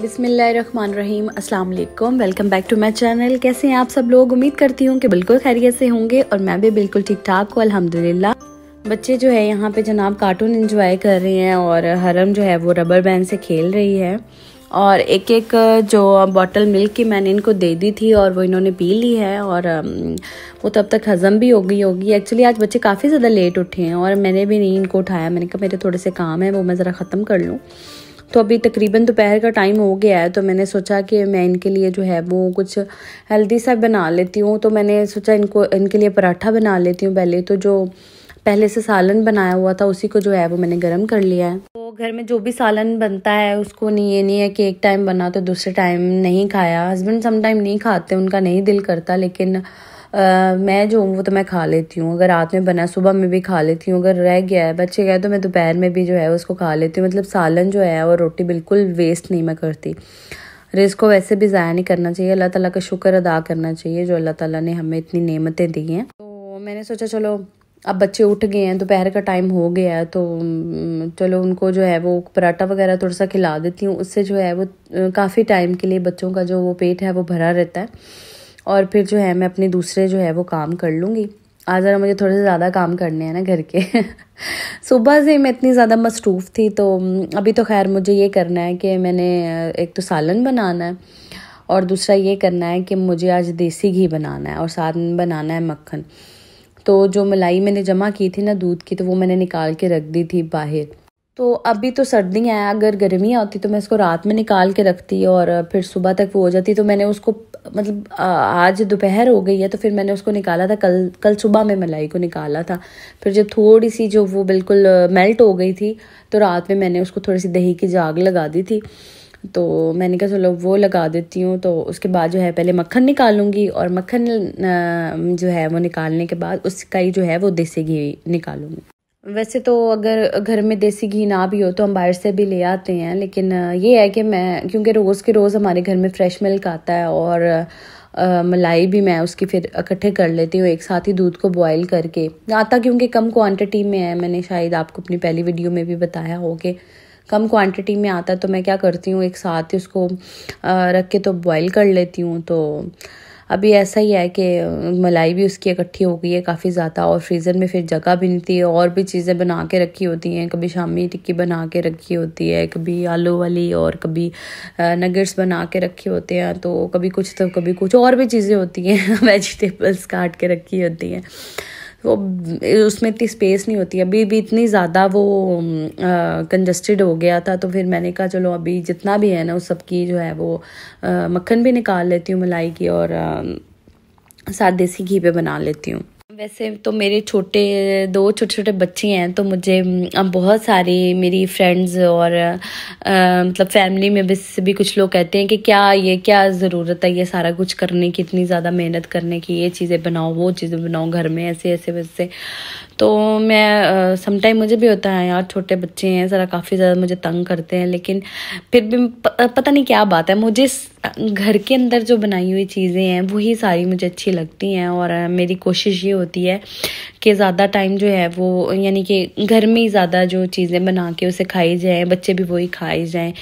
बिसमीम अल्लाम welcome back to my channel कैसे हैं आप सब लोग उम्मीद करती हूँ कि बिल्कुल खैरियत से होंगे और मैं भी बिल्कुल ठीक ठाक हूँ अल्हम्दुलिल्लाह बच्चे जो है यहाँ पे जनाब कार्टून एंजॉय कर रहे हैं और हरम जो है वो रबर बैंड से खेल रही है और एक एक जो बॉटल मिल्क की मैंने इनको दे दी थी और वो इन्होंने पी ली है और वो तब तो तक हज़म भी हो गई होगी एक्चुअली आज बच्चे काफ़ी ज़्यादा लेट उठे हैं और मैंने भी नहीं इनको उठाया मैंने कहा मेरे थोड़े से काम है वो मैं ज़रा ख़त्म कर लूँ तो अभी तकरीबन दोपहर का टाइम हो गया है तो मैंने सोचा कि मैं इनके लिए जो है वो कुछ हेल्दी सा बना लेती हूँ तो मैंने सोचा इनको इनके लिए पराठा बना लेती हूँ पहले तो जो पहले से सालन बनाया हुआ था उसी को जो है वो मैंने गर्म कर लिया है तो घर में जो भी सालन बनता है उसको नहीं ये नहीं है कि एक टाइम बना तो दूसरे टाइम नहीं खाया हस्बैंड समटाइम नहीं खाते उनका नहीं दिल करता लेकिन मैं जो हूँ वो तो मैं खा लेती हूँ अगर रात में बना सुबह में भी खा लेती हूँ अगर रह गया है बच्चे गए तो मैं दोपहर में भी जो है उसको खा लेती हूँ मतलब सालन जो है और रोटी बिल्कुल वेस्ट नहीं मैं करती रिस्क को वैसे भी ज़ाया नहीं करना चाहिए अल्लाह ताला का शुक्र अदा करना चाहिए जो अल्लाह ताला ने हमें इतनी नेमतें दी हैं तो मैंने सोचा चलो अब बच्चे उठ गए हैं दोपहर का टाइम हो गया है तो चलो उनको जो है वो पराठा वगैरह थोड़ा सा खिला देती हूँ उससे जो है वो काफ़ी टाइम के लिए बच्चों का जो वो पेट है वो भरा रहता है और फिर जो है मैं अपने दूसरे जो है वो काम कर लूँगी आज ज़रा मुझे थोड़े से ज़्यादा काम करने हैं ना घर के सुबह से मैं इतनी ज़्यादा मसरूफ़ थी तो अभी तो खैर मुझे ये करना है कि मैंने एक तो सालन बनाना है और दूसरा ये करना है कि मुझे आज देसी घी बनाना है और साथ में बनाना है मक्खन तो जो मलाई मैंने जमा की थी ना दूध की तो वो मैंने निकाल के रख दी थी बाहर तो अभी तो सर्दियाँ है अगर गर्मियाँ होती तो मैं इसको रात में निकाल के रखती और फिर सुबह तक वो हो जाती तो मैंने उसको मतलब आज दोपहर हो गई है तो फिर मैंने उसको निकाला था कल कल सुबह में मलाई को निकाला था फिर जब थोड़ी सी जो वो बिल्कुल मेल्ट हो गई थी तो रात में मैंने उसको थोड़ी सी दही की जाग लगा दी थी तो मैंने कहा चलो वो लगा देती हूँ तो उसके बाद जो है पहले मक्खन निकालूंगी और मक्खन जो है वो निकालने के बाद उसका ही जो है वो देसी घी निकालूंगी वैसे तो अगर घर में देसी घी ना भी हो तो हम बाहर से भी ले आते हैं लेकिन ये है कि मैं क्योंकि रोज़ के रोज़ हमारे घर में फ्रेश मिल्क आता है और आ, मलाई भी मैं उसकी फिर इकट्ठे कर लेती हूँ एक साथ ही दूध को बॉईल करके आता क्योंकि कम क्वांटिटी में है मैंने शायद आपको अपनी पहली वीडियो में भी बताया हो कि कम क्वांटिटी में आता तो मैं क्या करती हूँ एक साथ ही उसको रख के तो बॉईल कर लेती हूँ तो अभी ऐसा ही है कि मलाई भी उसकी इकट्ठी हो गई है काफ़ी ज़्यादा और फ्रीज़र में फिर जगह भी नहीं थी और भी चीज़ें बना के रखी होती हैं कभी शामी टिक्की बना के रखी होती है कभी आलू वाली और कभी नगेट्स बना के रखे होते हैं तो कभी कुछ तो कभी कुछ और भी चीज़ें होती हैं वेजिटेबल्स काट के रखी होती हैं वो उसमें इतनी स्पेस नहीं होती अभी भी इतनी ज़्यादा वो कंजस्टेड हो गया था तो फिर मैंने कहा चलो अभी जितना भी है ना उस सब की जो है वो मक्खन भी निकाल लेती हूँ मलाई की और साथ देसी घी पे बना लेती हूँ वैसे तो मेरे छोटे दो छोटे छोटे बच्चे हैं तो मुझे अब बहुत सारी मेरी फ्रेंड्स और आ, मतलब फैमिली में भी भी कुछ लोग कहते हैं कि क्या ये क्या ज़रूरत है ये सारा कुछ करने की इतनी ज़्यादा मेहनत करने की ये चीज़ें बनाओ वो चीज़ें बनाओ घर में ऐसे ऐसे वैसे तो मैं समटाइम मुझे भी होता है यार छोटे बच्चे हैं ज़रा काफ़ी ज़्यादा मुझे तंग करते हैं लेकिन फिर भी पता नहीं क्या बात है मुझे घर के अंदर जो बनाई हुई चीज़ें हैं वही सारी मुझे अच्छी लगती हैं और मेरी कोशिश ये होती है कि ज़्यादा टाइम जो है वो यानी कि घर में ही ज़्यादा जो चीज़ें बना के उसे खाई जाएँ बच्चे भी वही खाई जाएँ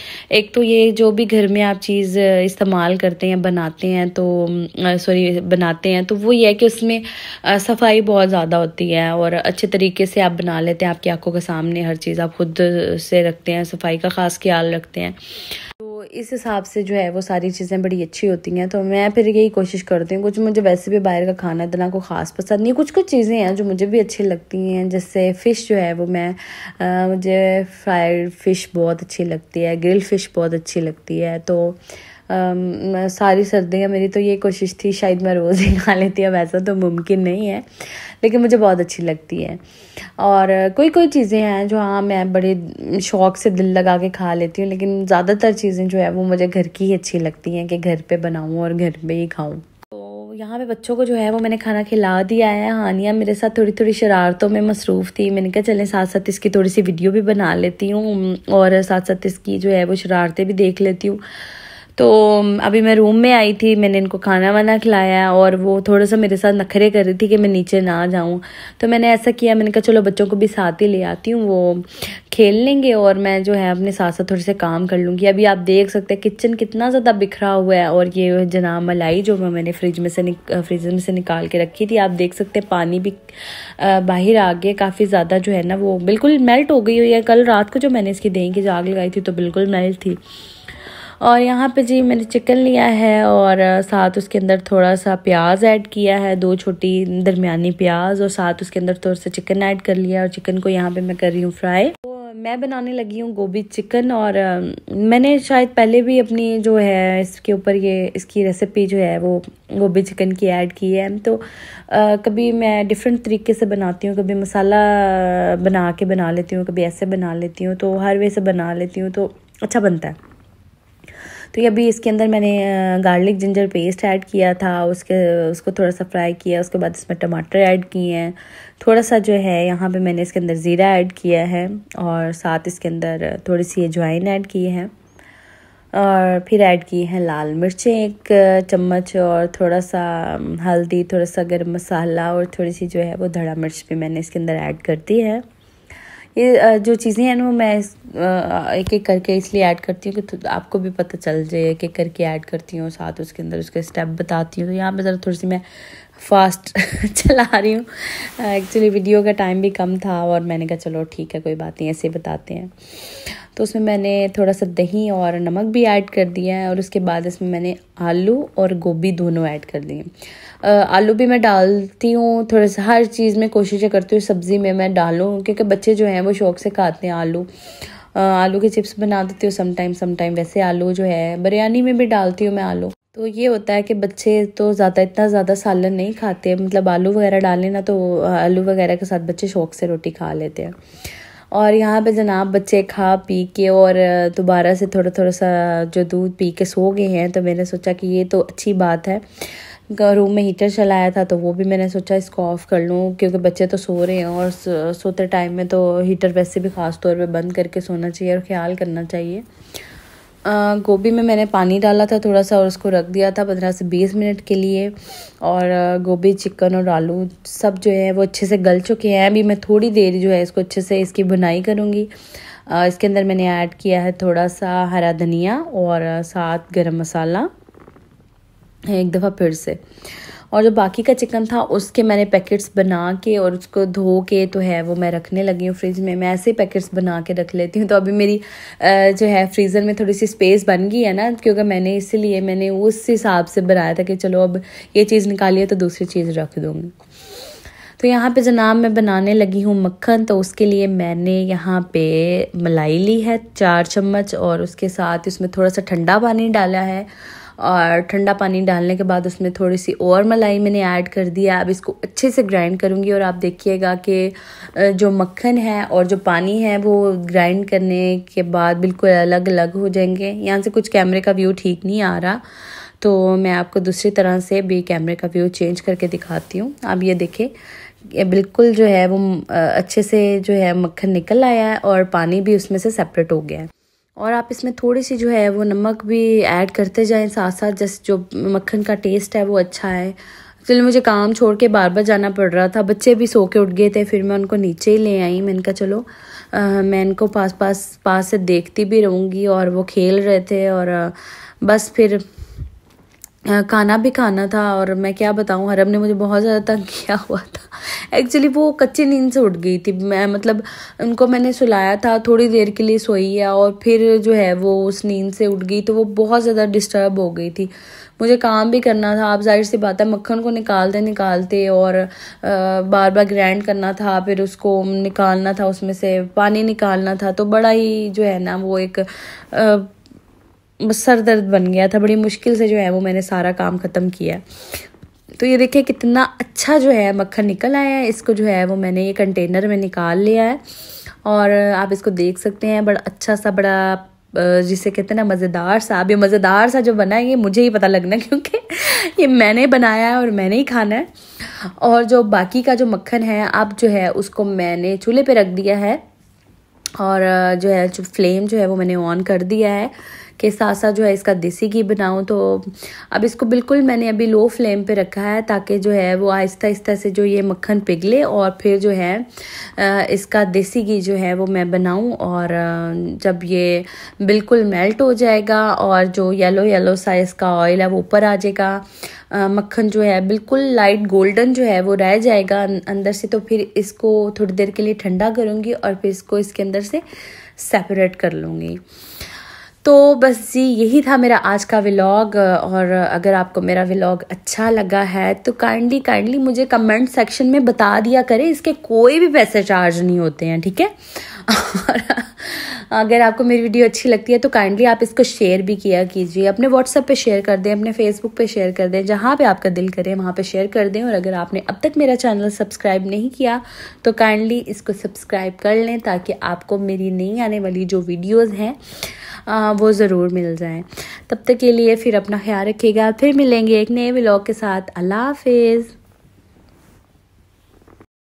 एक तो ये जो भी घर में आप चीज़ इस्तेमाल करते हैं बनाते हैं तो सॉरी बनाते हैं तो वो ये है कि उसमें सफाई बहुत ज़्यादा होती है और अच्छे तरीके से आप बना लेते हैं आपकी आंखों के सामने हर चीज़ आप खुद से रखते हैं सफाई का ख़ास ख्याल रखते हैं तो इस हिसाब से जो है वो सारी चीज़ें बड़ी अच्छी होती हैं तो मैं फिर यही कोशिश करती हूँ कुछ मुझे वैसे भी बाहर का खाना इतना को ख़ास पसंद नहीं कुछ कुछ चीज़ें हैं जो मुझे भी अच्छी लगती हैं जैसे फ़िश जो है वो मैं आ, मुझे फ्राइड फ़िश बहुत अच्छी लगती है ग्रिल फ़िश बहुत अच्छी लगती है तो सारी सर्दियाँ मेरी तो ये कोशिश थी शायद मैं रोज़ ही खा लेती अब ऐसा तो मुमकिन नहीं है लेकिन मुझे बहुत अच्छी लगती है और कोई कोई चीज़ें हैं जो हाँ मैं बड़े शौक से दिल लगा के खा लेती हूँ लेकिन ज़्यादातर चीज़ें जो है वो मुझे घर की ही अच्छी लगती हैं कि घर पर बनाऊँ और घर पर ही खाऊँ तो यहाँ पे बच्चों को जो है वो मैंने खाना खिला दिया है हानिया मेरे साथ थोड़ी थोड़ी शरारतों में मसरूफ़ थी मैंने कहा चलें साथ साथ इसकी थोड़ी सी वीडियो भी बना लेती हूँ और साथ साथ इसकी जो है वो शरारतें भी देख लेती हूँ तो um, अभी मैं रूम में आई थी मैंने इनको खाना वाना खिलाया और वो थोड़ा सा मेरे साथ नखरे कर रही थी कि मैं नीचे ना जाऊँ तो मैंने ऐसा किया मैंने कहा चलो बच्चों को भी साथ ही ले आती हूँ वो खेल लेंगे और मैं जो है अपने साथ साथ थोड़े से काम कर लूँगी अभी आप देख सकते हैं किचन कितना ज़्यादा बिखरा हुआ है और ये जनाब मलाई जो मैंने फ्रिज में से फ्रिज में से निकाल के रखी थी आप देख सकते हैं पानी भी बाहर आ गया काफ़ी ज़्यादा जो है ना वो बिल्कुल मेल्ट हो गई हुई है कल रात को जो मैंने इसकी दही की जाग लगाई थी तो बिल्कुल मेल्ट थी और यहाँ पे जी मैंने चिकन लिया है और साथ उसके अंदर थोड़ा सा प्याज ऐड किया है दो छोटी दरमियानी प्याज और साथ उसके अंदर थोड़ा सा चिकन ऐड कर लिया और चिकन को यहाँ पे मैं कर रही हूँ फ्राई तो, मैं बनाने लगी हूँ गोभी चिकन और मैंने शायद पहले भी अपनी जो है इसके ऊपर ये इसकी रेसिपी जो है वो गोभी चिकन की ऐड की है तो आ, कभी मैं डिफरेंट तरीके से बनाती हूँ कभी मसाला बना के बना लेती हूँ कभी ऐसे बना लेती हूँ तो हर वे से बना लेती हूँ तो अच्छा बनता है तो ये अभी इसके अंदर मैंने गार्लिक जिंजर पेस्ट ऐड किया था उसके उसको थोड़ा सा फ्राई किया उसके बाद इसमें टमाटर ऐड किए हैं थोड़ा सा जो है यहाँ पे मैंने इसके अंदर ज़ीरा ऐड किया है और साथ इसके अंदर थोड़ी सी अजवाइन ऐड की है और फिर ऐड की हैं लाल मिर्चें एक चम्मच और थोड़ा सा हल्दी थोड़ा सा गर्म मसाला और थोड़ी सी जो है वो धड़ा मिर्च भी मैंने इसके अंदर ऐड कर दी है ये जो चीज़ें हैं वो मैं एक एक करके इसलिए ऐड करती हूँ कि तो आपको भी पता चल जाए एक एक करके ऐड करती हूँ साथ उसके अंदर उसके स्टेप बताती हूँ तो यहाँ पर ज़रा थोड़ी सी मैं फास्ट चला रही हूँ एक्चुअली वीडियो का टाइम भी कम था और मैंने कहा चलो ठीक है कोई बात नहीं ऐसे बताते हैं तो उसमें मैंने थोड़ा सा दही और नमक भी ऐड कर दिया है और उसके बाद इसमें मैंने आलू और गोभी दोनों ऐड कर दिए आलू भी मैं डालती हूँ थोड़ा सा हर चीज़ में कोशिशें करती हूँ सब्ज़ी में मैं डालूँ क्योंकि बच्चे जो हैं वो शौक़ से खाते हैं आलू आलू के चिप्स बना देती हूँ समटाइम समटाइम वैसे आलू जो है बिरयानी में भी डालती हूँ मैं आलू तो ये होता है कि बच्चे तो ज़्यादा इतना ज़्यादा सालन नहीं खाते मतलब आलू वगैरह डालें ना तो आलू वगैरह के साथ बच्चे शौक से रोटी खा लेते हैं और यहाँ पे जनाब बच्चे खा पी के और दोबारा से थोड़ा थोड़ा सा जो दूध पी के सो गए हैं तो मैंने सोचा कि ये तो अच्छी बात है रूम में हीटर चलाया था तो वो भी मैंने सोचा इसको ऑफ़ कर लूँ क्योंकि बच्चे तो सो रहे हैं और सोते टाइम में तो हीटर वैसे भी ख़ास तौर पे बंद करके सोना चाहिए और ख्याल करना चाहिए गोभी में मैंने पानी डाला था थोड़ा सा और उसको रख दिया था पंद्रह से बीस मिनट के लिए और गोभी चिकन और आलू सब जो है वो अच्छे से गल चुके हैं अभी मैं थोड़ी देर जो है इसको अच्छे से इसकी बुनाई करूँगी इसके अंदर मैंने ऐड किया है थोड़ा सा हरा धनिया और साथ गरम मसाला एक दफ़ा फिर से और जो बाकी का चिकन था उसके मैंने पैकेट्स बना के और उसको धो के तो है वो मैं रखने लगी हूँ फ्रिज में मैं ऐसे पैकेट्स बना के रख लेती हूँ तो अभी मेरी जो है फ्रीज़र में थोड़ी सी स्पेस बन गई है ना क्योंकि मैंने इसीलिए मैंने उस हिसाब से बनाया था कि चलो अब ये चीज़ निकालिए तो दूसरी चीज़ रख दूँगी तो यहाँ पे जनाब मैं बनाने लगी हूँ मक्खन तो उसके लिए मैंने यहाँ पे मलाई ली है चार चम्मच और उसके साथ उसमें थोड़ा सा ठंडा पानी डाला है और ठंडा पानी डालने के बाद उसमें थोड़ी सी और मलाई मैंने ऐड कर दी है अब इसको अच्छे से ग्राइंड करूँगी और आप देखिएगा कि जो मक्खन है और जो पानी है वो ग्राइंड करने के बाद बिल्कुल अलग अलग हो जाएंगे यहाँ से कुछ कैमरे का व्यू ठीक नहीं आ रहा तो मैं आपको दूसरी तरह से भी कैमरे का व्यू चेंज करके दिखाती हूँ आप ये देखें बिल्कुल जो है वो अच्छे से जो है मक्खन निकल आया है और पानी भी उसमें से सेपरेट हो गया है और आप इसमें थोड़ी सी जो है वो नमक भी ऐड करते जाएं साथ साथ जैसे जो मक्खन का टेस्ट है वो अच्छा है फिर मुझे काम छोड़ के बार बार जाना पड़ रहा था बच्चे भी सो के उठ गए थे फिर मैं उनको नीचे ही ले आई मैंने कहा चलो आ, मैं इनको पास पास पास से देखती भी रहूँगी और वो खेल रहे थे और बस फिर खाना भी खाना था और मैं क्या बताऊँ हरम ने मुझे बहुत ज़्यादा तंग किया हुआ था एक्चुअली वो कच्ची नींद से उठ गई थी मैं मतलब उनको मैंने सुलाया था थोड़ी देर के लिए सोई है और फिर जो है वो उस नींद से उठ गई तो वो बहुत ज़्यादा डिस्टर्ब हो गई थी मुझे काम भी करना था आप जाहिर सी बात है मक्खन को निकालते निकालते और आ, बार बार ग्राइंड करना था फिर उसको निकालना था उसमें से पानी निकालना था तो बड़ा ही जो है ना वो एक सर दर्द बन गया था बड़ी मुश्किल से जो है वो मैंने सारा काम ख़त्म किया तो ये देखिए कितना अच्छा जो है मक्खन निकल आया है इसको जो है वो मैंने ये कंटेनर में निकाल लिया है और आप इसको देख सकते हैं बड़ा अच्छा सा बड़ा जिसे कहते हैं ना मज़ेदार सा अब ये मज़ेदार सा जो बना है ये मुझे ही पता लगना क्योंकि ये मैंने बनाया है और मैंने ही खाना है और जो बाकी का जो मक्खन है अब जो है उसको मैंने चूल्हे पर रख दिया है और जो है जो फ्लेम जो है वो मैंने ऑन कर दिया है के साथ साथ जो है इसका देसी घी बनाऊँ तो अब इसको बिल्कुल मैंने अभी लो फ्लेम पे रखा है ताकि जो है वो आहिस्ता आहिस्ता से जो ये मक्खन पिघले और फिर जो है इसका देसी घी जो है वो मैं बनाऊँ और जब ये बिल्कुल मेल्ट हो जाएगा और जो येलो येलो सा इसका ऑयल है वो ऊपर आ जाएगा मक्खन जो है बिल्कुल लाइट गोल्डन जो है वो रह जाएगा अं-, अंदर से तो फिर इसको थोड़ी देर के लिए ठंडा करूँगी और फिर इसको इसके अंदर से सेपरेट कर लूँगी तो बस जी यही था मेरा आज का व्लॉग और अगर आपको मेरा व्लॉग अच्छा लगा है तो काइंडली काइंडली मुझे कमेंट सेक्शन में बता दिया करें इसके कोई भी पैसे चार्ज नहीं होते हैं ठीक है और अगर आपको मेरी वीडियो अच्छी लगती है तो काइंडली आप इसको शेयर भी किया कीजिए अपने व्हाट्सअप पे शेयर कर दें अपने फेसबुक पे शेयर कर दें जहाँ पे आपका दिल करे वहाँ पे शेयर कर दें और अगर आपने अब तक मेरा चैनल सब्सक्राइब नहीं किया तो काइंडली इसको सब्सक्राइब कर लें ताकि आपको मेरी नई आने वाली जो वीडियोज़ हैं आ, वो ज़रूर मिल जाएँ तब तक के लिए फिर अपना ख्याल रखिएगा फिर मिलेंगे एक नए ब्लॉग के साथ अल्लाह हाफिज़